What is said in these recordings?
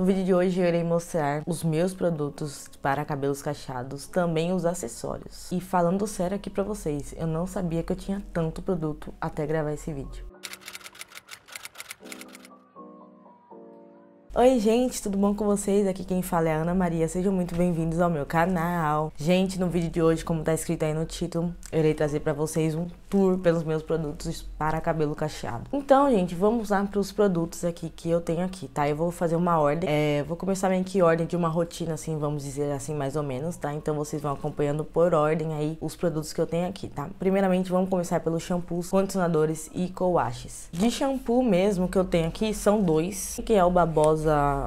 No vídeo de hoje eu irei mostrar os meus produtos para cabelos cacheados, também os acessórios. E falando sério aqui pra vocês, eu não sabia que eu tinha tanto produto até gravar esse vídeo. Oi, gente, tudo bom com vocês? Aqui quem fala é a Ana Maria. Sejam muito bem-vindos ao meu canal. Gente, no vídeo de hoje, como tá escrito aí no título, eu irei trazer para vocês um tour pelos meus produtos para cabelo cacheado. Então, gente, vamos lá para os produtos aqui que eu tenho aqui, tá? Eu vou fazer uma ordem. É, vou começar em que ordem de uma rotina, assim, vamos dizer assim, mais ou menos, tá? Então vocês vão acompanhando por ordem aí os produtos que eu tenho aqui, tá? Primeiramente, vamos começar pelos shampoos, condicionadores e coaches. De shampoo mesmo que eu tenho aqui são dois, que é o babosa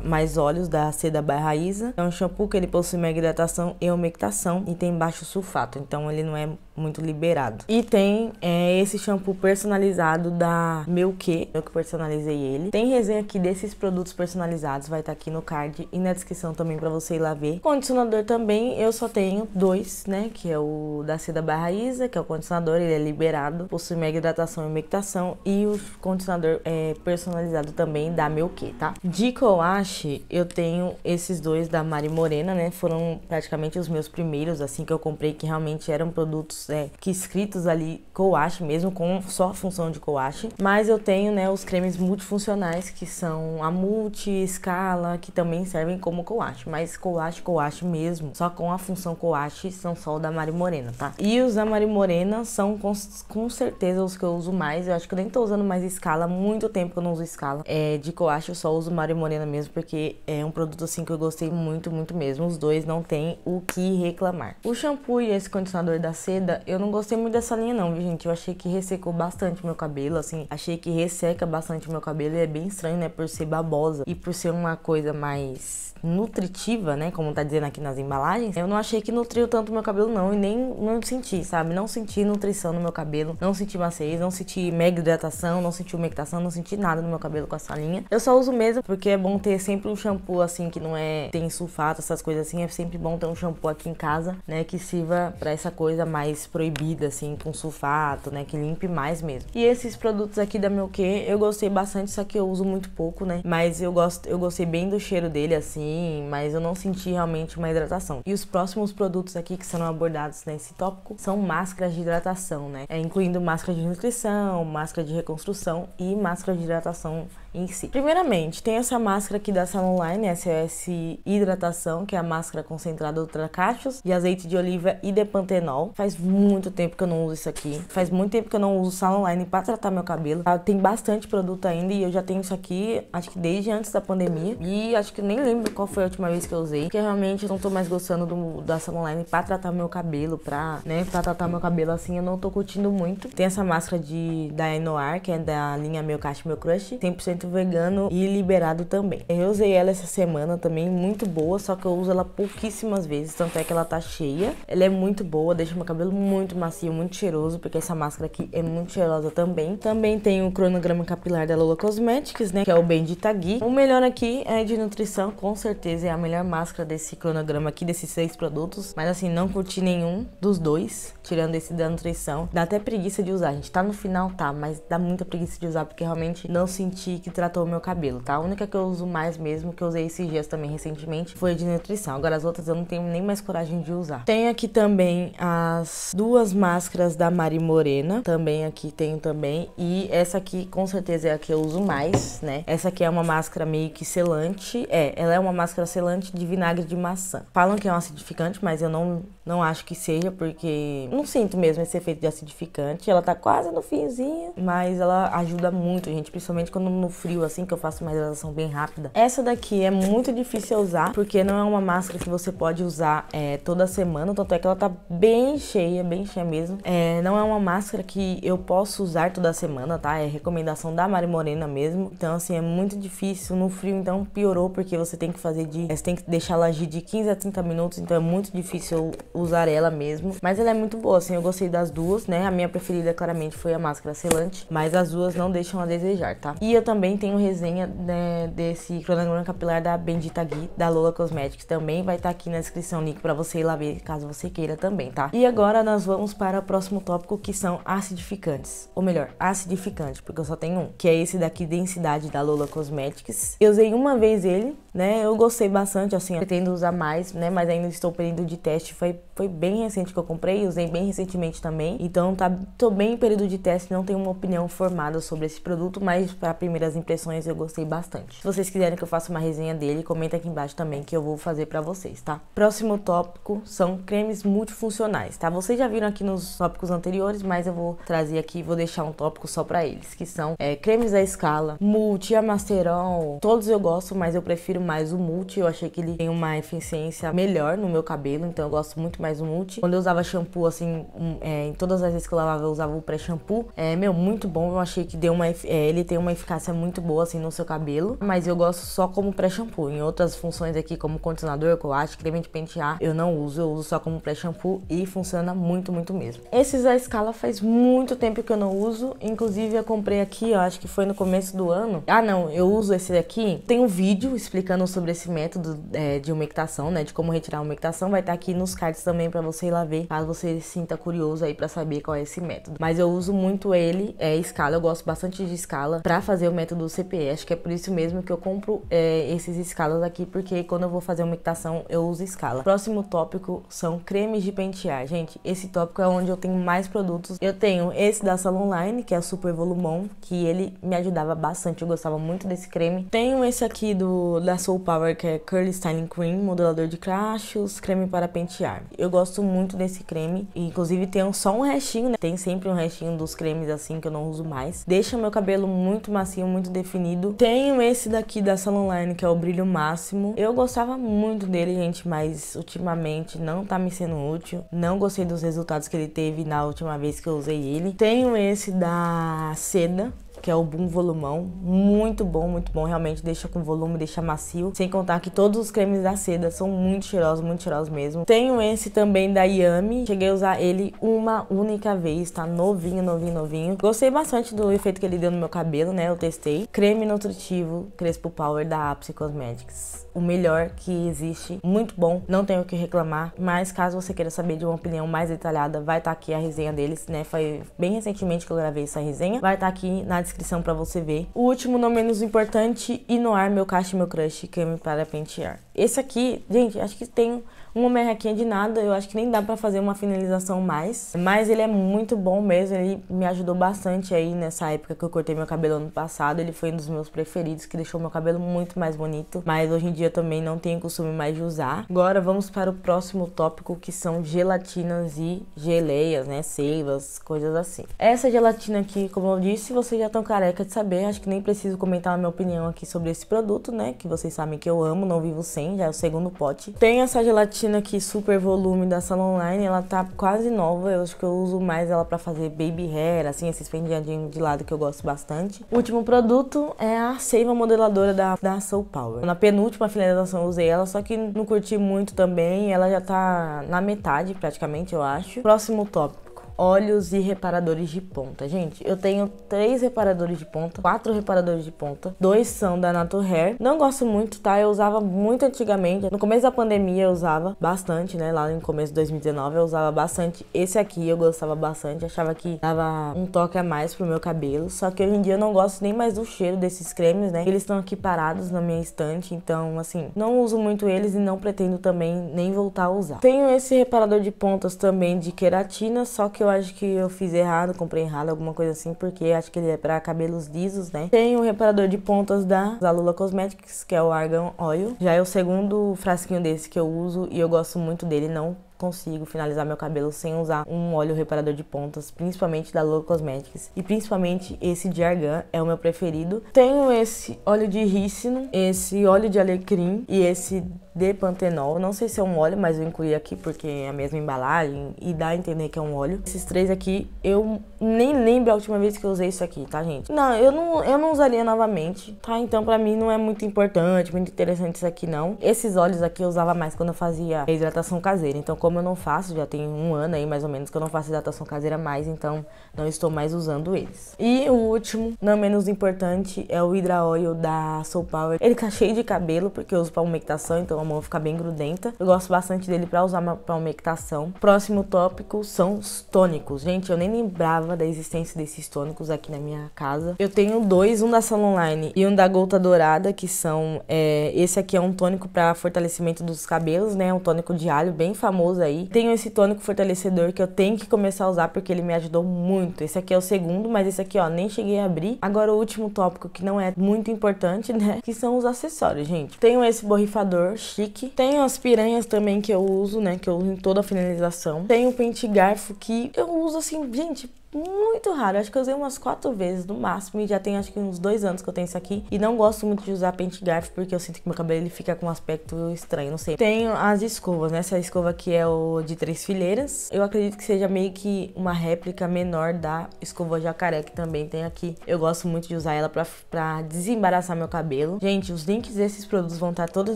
mais óleos da seda barraísa. É um shampoo que ele possui mega hidratação e umectação e tem baixo sulfato, então ele não é muito liberado. E tem é, esse shampoo personalizado da Melque, eu que personalizei ele. Tem resenha aqui desses produtos personalizados, vai estar tá aqui no card e na descrição também para você ir lá ver. Condicionador também, eu só tenho dois, né, que é o da Seda Isa, que é o condicionador, ele é liberado, possui mega hidratação e umectação e o condicionador é personalizado também da Melque, tá? De Coache, eu tenho esses dois da Mari Morena, né, foram praticamente os meus primeiros, assim, que eu comprei, que realmente eram produtos é, que escritos ali coache mesmo, com só a função de coache. Mas eu tenho né, os cremes multifuncionais, que são a multi, escala, que também servem como coache. Mas coache, coache mesmo, só com a função coache, são só o da Mari Morena, tá? E os da Mari Morena são com, com certeza os que eu uso mais. Eu acho que eu nem tô usando mais escala, muito tempo que eu não uso escala. É, de coache eu só uso Mari Morena mesmo, porque é um produto assim que eu gostei muito, muito mesmo. Os dois não tem o que reclamar. O shampoo e esse condicionador da seda eu não gostei muito dessa linha não, viu, gente? Eu achei que ressecou bastante meu cabelo, assim. Achei que resseca bastante meu cabelo e é bem estranho, né? Por ser babosa e por ser uma coisa mais nutritiva, né? Como tá dizendo aqui nas embalagens. Eu não achei que nutriu tanto meu cabelo não e nem não senti, sabe? Não senti nutrição no meu cabelo, não senti maciez, não senti mega hidratação, não senti umectação, não senti nada no meu cabelo com essa linha. Eu só uso mesmo porque é bom ter sempre um shampoo assim que não é tem sulfato, essas coisas assim. É sempre bom ter um shampoo aqui em casa, né? Que sirva para essa coisa mais proibida, assim, com sulfato, né? Que limpe mais mesmo. E esses produtos aqui da Milk, eu gostei bastante, só que eu uso muito pouco, né? Mas eu gosto, eu gostei bem do cheiro dele, assim, mas eu não senti realmente uma hidratação. E os próximos produtos aqui que serão abordados nesse tópico são máscaras de hidratação, né? É, incluindo máscara de nutrição, máscara de reconstrução e máscara de hidratação em si. Primeiramente, tem essa máscara aqui da Sunline, SOS é Hidratação, que é a máscara concentrada ultra cachos de azeite de oliva e depantenol. Faz muito tempo que eu não uso isso aqui. Faz muito tempo que eu não uso line para tratar meu cabelo. Ah, tem bastante produto ainda e eu já tenho isso aqui, acho que desde antes da pandemia. E acho que nem lembro qual foi a última vez que eu usei, porque realmente eu não tô mais gostando do, da line para tratar meu cabelo, pra, né, pra tratar meu cabelo assim, eu não tô curtindo muito. Tem essa máscara de, da Enoir, que é da linha Meu Cacho Meu Crush, 100% alimento vegano e liberado também. Eu usei ela essa semana também, muito boa, só que eu uso ela pouquíssimas vezes, tanto é que ela tá cheia. Ela é muito boa, deixa meu cabelo muito macio, muito cheiroso, porque essa máscara aqui é muito cheirosa também. Também tem o cronograma capilar da Lola Cosmetics, né, que é o Bendita Gui. O melhor aqui é de nutrição, com certeza é a melhor máscara desse cronograma aqui, desses seis produtos. Mas assim, não curti nenhum dos dois, tirando esse da nutrição. Dá até preguiça de usar, gente. Tá no final, tá, mas dá muita preguiça de usar, porque realmente não senti que o meu cabelo, tá? A única que eu uso mais mesmo, que eu usei esses dias também recentemente, foi de nutrição. Agora as outras eu não tenho nem mais coragem de usar. Tenho aqui também as duas máscaras da Mari Morena, também aqui tenho também. E essa aqui com certeza é a que eu uso mais, né? Essa aqui é uma máscara meio que selante. É, ela é uma máscara selante de vinagre de maçã. Falam que é um acidificante, mas eu não não acho que seja, porque não sinto mesmo esse efeito de acidificante. Ela tá quase no finzinho, mas ela ajuda muito, gente. Principalmente quando no frio, assim, que eu faço uma hidratação bem rápida. Essa daqui é muito difícil usar, porque não é uma máscara que você pode usar é, toda semana. Tanto é que ela tá bem cheia, bem cheia mesmo. É, não é uma máscara que eu posso usar toda semana, tá? É recomendação da Mari Morena mesmo. Então, assim, é muito difícil. No frio, então, piorou, porque você tem que fazer de... Você tem que deixar ela agir de 15 a 30 minutos, então é muito difícil usar ela mesmo. Mas ela é muito boa, assim, eu gostei das duas, né? A minha preferida, claramente, foi a máscara selante, mas as duas não deixam a desejar, tá? E eu também tenho resenha né, desse cronograma capilar da Bendita Gui, da Lola Cosmetics, também vai estar tá aqui na descrição o link pra você ir lá ver, caso você queira também, tá? E agora nós vamos para o próximo tópico, que são acidificantes, ou melhor, acidificante, porque eu só tenho um, que é esse daqui, densidade da Lola Cosmetics. Eu usei uma vez ele, né? Eu gostei bastante, assim, pretendo usar mais, né? Mas ainda estou período de teste. Foi, foi bem recente que eu comprei, usei bem recentemente também. Então, tá, tô bem em período de teste, não tenho uma opinião formada sobre esse produto, mas para primeiras impressões eu gostei bastante. Se vocês quiserem que eu faça uma resenha dele, comenta aqui embaixo também que eu vou fazer para vocês, tá? Próximo tópico são cremes multifuncionais, tá? Vocês já viram aqui nos tópicos anteriores, mas eu vou trazer aqui, vou deixar um tópico só para eles, que são é, cremes da escala, multi, amacerol, todos eu gosto, mas eu prefiro mais o multi. Eu achei que ele tem uma eficiência melhor no meu cabelo, então eu gosto muito mais do multi. Quando eu usava shampoo, assim, um, é, em todas as vezes que eu lavava, eu usava o pré-shampoo. É, meu, muito bom. Eu achei que deu uma, é, ele tem uma eficácia muito boa, assim, no seu cabelo. Mas eu gosto só como pré-shampoo. Em outras funções aqui, como condicionador, colágeno creme de pentear, eu não uso. Eu uso só como pré-shampoo e funciona muito, muito mesmo. Esses da escala faz muito tempo que eu não uso. Inclusive, eu comprei aqui, ó, acho que foi no começo do ano. Ah, não, eu uso esse daqui. Tem um vídeo explicando explicando sobre esse método é, de umectação, né? De como retirar a umectação, vai estar tá aqui nos cards também para você ir lá ver, caso você sinta curioso aí para saber qual é esse método. Mas eu uso muito ele, é escala, eu gosto bastante de escala para fazer o método CPE. Acho que é por isso mesmo que eu compro é, esses escalas aqui, porque quando eu vou fazer umectação, eu uso escala. Próximo tópico são cremes de pentear. Gente, esse tópico é onde eu tenho mais produtos. Eu tenho esse da Salon Line que é o Super Volumon, que ele me ajudava bastante, eu gostava muito desse creme. Tenho esse aqui do da Soul Power, que é Curly Styling Cream, modelador de cachos, creme para pentear. Eu gosto muito desse creme, e, inclusive tem só um restinho, né? Tem sempre um restinho dos cremes assim que eu não uso mais. Deixa meu cabelo muito macio, muito definido. Tenho esse daqui da Salonline, que é o brilho máximo. Eu gostava muito dele, gente, mas ultimamente não tá me sendo útil. Não gostei dos resultados que ele teve na última vez que eu usei ele. Tenho esse da Seda, que é o Boom Volumão. Muito bom, muito bom. Realmente deixa com volume, deixa macio. Sem contar que todos os cremes da seda são muito cheirosos, muito cheirosos mesmo. Tenho esse também da Yami. Cheguei a usar ele uma única vez, tá novinho, novinho, novinho. Gostei bastante do efeito que ele deu no meu cabelo, né? Eu testei. Creme nutritivo Crespo Power da Apse Cosmetics. O melhor que existe, muito bom, não tenho o que reclamar. Mas caso você queira saber de uma opinião mais detalhada, vai estar tá aqui a resenha deles, né? Foi bem recentemente que eu gravei essa resenha. Vai estar tá aqui na descrição descrição para você ver. O último, não menos importante, e no ar, meu cache, e meu crush, creme para pentear. Esse aqui, gente, acho que tem uma merrequinha de nada, eu acho que nem dá para fazer uma finalização mais. Mas ele é muito bom mesmo, ele me ajudou bastante aí nessa época que eu cortei meu cabelo ano passado. Ele foi um dos meus preferidos, que deixou meu cabelo muito mais bonito. Mas hoje em dia também não tenho costume mais de usar. Agora vamos para o próximo tópico, que são gelatinas e geleias, né? Seivas, coisas assim. Essa gelatina aqui, como eu disse, vocês já estão tá careca de saber, acho que nem preciso comentar a minha opinião aqui sobre esse produto, né? Que vocês sabem que eu amo, não vivo sem, já é o segundo pote. Tem essa gelatina aqui, super volume da Salon Line, ela tá quase nova, eu acho que eu uso mais ela pra fazer baby hair, assim, esses pendiadinhos de lado que eu gosto bastante. O último produto é a seiva modeladora da, da Soul Power. Na penúltima finalização eu usei ela, só que não curti muito também, ela já tá na metade praticamente, eu acho. Próximo tópico óleos e reparadores de ponta. Gente, eu tenho três reparadores de ponta, quatro reparadores de ponta, dois são da Nature Hair. Não gosto muito, tá? Eu usava muito antigamente. No começo da pandemia eu usava bastante, né? Lá no começo de 2019 eu usava bastante. Esse aqui eu gostava bastante, achava que dava um toque a mais pro meu cabelo. Só que hoje em dia eu não gosto nem mais do cheiro desses cremes, né? Eles estão aqui parados na minha estante, então assim, não uso muito eles e não pretendo também nem voltar a usar. Tenho esse reparador de pontas também de queratina, só que eu acho que eu fiz errado, comprei errado, alguma coisa assim, porque acho que ele é para cabelos lisos, né? Tem o reparador de pontas da Zalula Cosmetics, que é o Argan Oil. Já é o segundo frasquinho desse que eu uso e eu gosto muito dele, não consigo finalizar meu cabelo sem usar um óleo reparador de pontas, principalmente da Lula Cosmetics. E principalmente esse de argan é o meu preferido. Tenho esse óleo de rícino, esse óleo de alecrim e esse de pantenol. Não sei se é um óleo, mas eu incluí aqui porque é a mesma embalagem e dá a entender que é um óleo. Esses três aqui, eu nem lembro a última vez que eu usei isso aqui, tá, gente? Não, eu não, eu não usaria novamente, tá? Então pra mim não é muito importante, muito interessante isso aqui não. Esses óleos aqui eu usava mais quando eu fazia hidratação caseira. Então como eu não faço, já tem um ano aí mais ou menos que eu não faço hidratação caseira mais, então não estou mais usando eles. E o último, não menos importante, é o Hydra Oil da Soul Power. Ele tá cheio de cabelo, porque eu uso pra umectação, então a mão fica bem grudenta. Eu gosto bastante dele para usar para umectação. Próximo tópico são os tônicos. Gente, eu nem lembrava da existência desses tônicos aqui na minha casa. Eu tenho dois, um da Salon Online e um da Gota Dourada, que são... É, esse aqui é um tônico para fortalecimento dos cabelos, né? Um tônico de alho bem famoso aí. Tenho esse tônico fortalecedor que eu tenho que começar a usar porque ele me ajudou muito. Esse aqui é o segundo, mas esse aqui, ó, nem cheguei a abrir. Agora o último tópico que não é muito importante, né? Que são os acessórios, gente. Tenho esse borrifador chique. Tem as piranhas também que eu uso, né? Que eu uso em toda a finalização. Tem o pente garfo que eu uso assim, gente, muito raro. Acho que eu usei umas quatro vezes no máximo. E já tem acho que uns dois anos que eu tenho isso aqui. E não gosto muito de usar pente garfo porque eu sinto que meu cabelo ele fica com um aspecto estranho, não sei. Tenho as escovas, né? Essa escova aqui é o de três fileiras. Eu acredito que seja meio que uma réplica menor da escova jacaré que também tem aqui. Eu gosto muito de usar ela pra, pra desembaraçar meu cabelo. Gente, os links desses produtos vão estar todos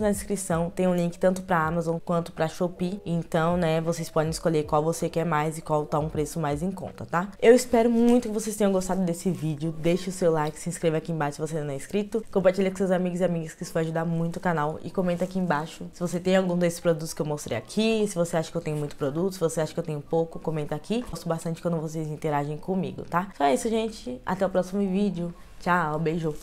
na descrição. Tem um link tanto pra Amazon quanto pra Shopee. Então, né, vocês podem escolher qual você quer mais e qual tá um preço mais em conta, tá? Eu eu espero muito que vocês tenham gostado desse vídeo. Deixe o seu like, se inscreva aqui embaixo se você não é inscrito. Compartilha com seus amigos e amigas que isso vai ajudar muito o canal. E comenta aqui embaixo se você tem algum desses produtos que eu mostrei aqui. Se você acha que eu tenho muito produto, se você acha que eu tenho pouco, comenta aqui. gosto bastante quando vocês interagem comigo, tá? Só então é isso, gente. Até o próximo vídeo. Tchau, beijo.